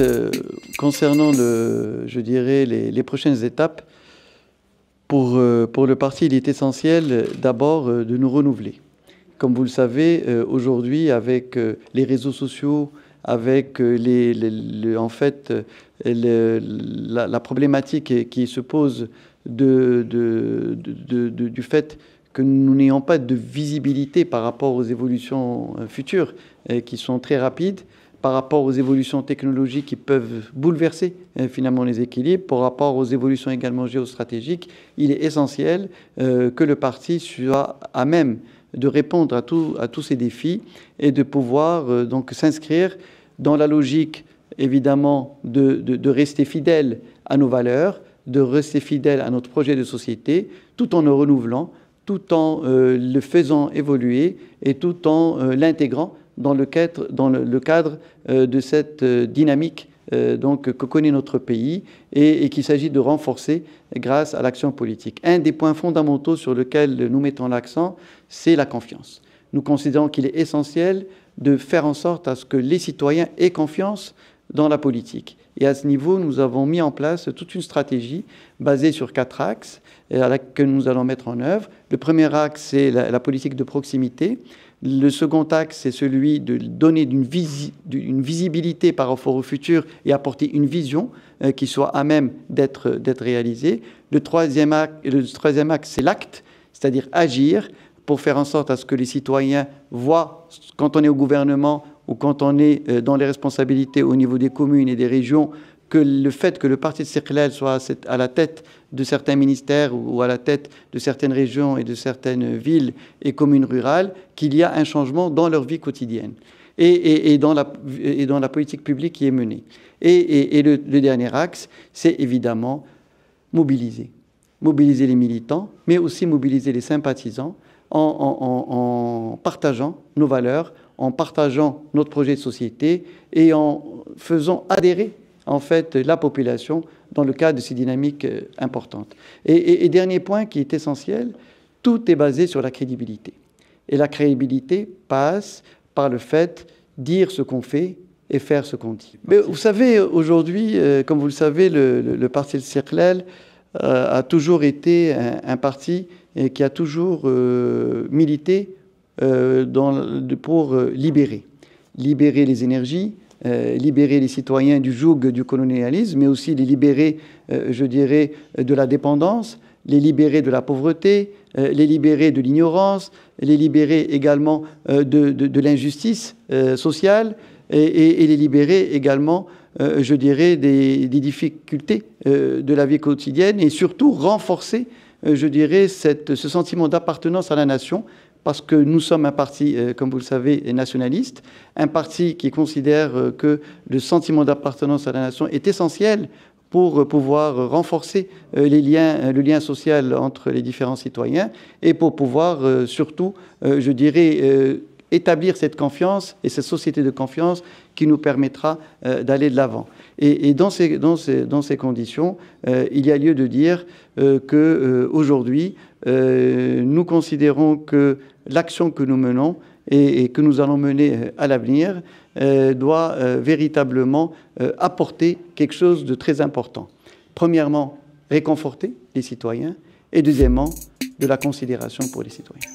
Euh, concernant, je dirais, les, prochaines étapes, pour, euh, pour le parti, il est essentiel d'abord euh, de nous renouveler. Comme vous le savez, aujourd'hui, avec les réseaux sociaux, avec les, en fait la, problématique qui se pose du fait que nous n'ayons pas de visibilité par rapport aux évolutions euh, futures euh, qui sont très rapides, par rapport aux évolutions technologiques qui peuvent bouleverser euh, finalement les équilibres, par rapport aux évolutions également géostratégiques, il est essentiel que le parti soit à même de répondre à, tous ces défis et de pouvoir donc s'inscrire dans la logique évidemment de, de rester fidèle à nos valeurs, de rester fidèle à notre projet de société, tout en nous renouvelant tout en euh, le faisant évoluer et tout en euh, l'intégrant dans le cadre, euh, de cette dynamique donc, que connaît notre pays et, qu'il s'agit de renforcer grâce à l'action politique. Un des points fondamentaux sur lesquels nous mettons l'accent, c'est la confiance. Nous considérons qu'il est essentiel de faire en sorte à ce que les citoyens aient confiance dans la politique. Et à ce niveau, nous avons mis en place toute une stratégie basée sur quatre axes euh, que nous allons mettre en œuvre. Le premier axe, c'est la, politique de proximité. Le second axe, c'est celui de donner une, visibilité par rapport au futur et apporter une vision euh, qui soit à même d'être réalisée. Le troisième axe, le troisième axe c'est l'acte, c'est-à-dire agir pour faire en sorte à ce que les citoyens voient, quand on est au gouvernement, ou quand on est euh, dans les responsabilités au niveau des communes et des régions, que le fait que le parti de circulaire soit à la tête de certains ministères ou à la tête de certaines régions et de certaines villes et communes rurales, qu'il y a un changement dans leur vie quotidienne et, dans, la, et dans, la, politique publique qui est menée. Et, le, dernier axe, c'est évidemment mobiliser. Mobiliser les militants, mais aussi mobiliser les sympathisants en, en, partageant nos valeurs, en partageant notre projet de société et en faisant adhérer en fait la population dans le cadre de ces dynamiques euh, importantes. Et, dernier point qui est essentiel, tout est basé sur la crédibilité. Et la crédibilité passe par le fait de dire ce qu'on fait et faire ce qu'on dit. Mais vous savez, aujourd'hui, euh, comme vous le savez, le, parti de Circlel euh, a toujours été un, parti qui a toujours milité euh, pour euh, libérer. Libérer les énergies, euh, libérer les citoyens du joug du colonialisme, mais aussi les libérer, je dirais, de la dépendance, les libérer de la pauvreté, les libérer de l'ignorance, les libérer également de, l'injustice sociale et, les libérer également, je dirais, des, difficultés de la vie quotidienne et surtout renforcer, je dirais, ce sentiment d'appartenance à la nation parce que nous sommes un parti, euh, comme vous le savez, nationaliste, un parti qui considère euh, que le sentiment d'appartenance à la nation est essentiel pour euh, pouvoir renforcer le lien social entre les différents citoyens et pour pouvoir surtout, je dirais, établir cette confiance et cette société de confiance qui nous permettra euh, d'aller de l'avant. Et, dans, ces, dans, dans, ces, conditions, euh, il y a lieu de dire euh, que aujourd'hui, nous considérons que l'action que nous menons et, que nous allons mener à l'avenir doit véritablement apporter quelque chose de très important. Premièrement, réconforter les citoyens et deuxièmement, de la considération pour les citoyens.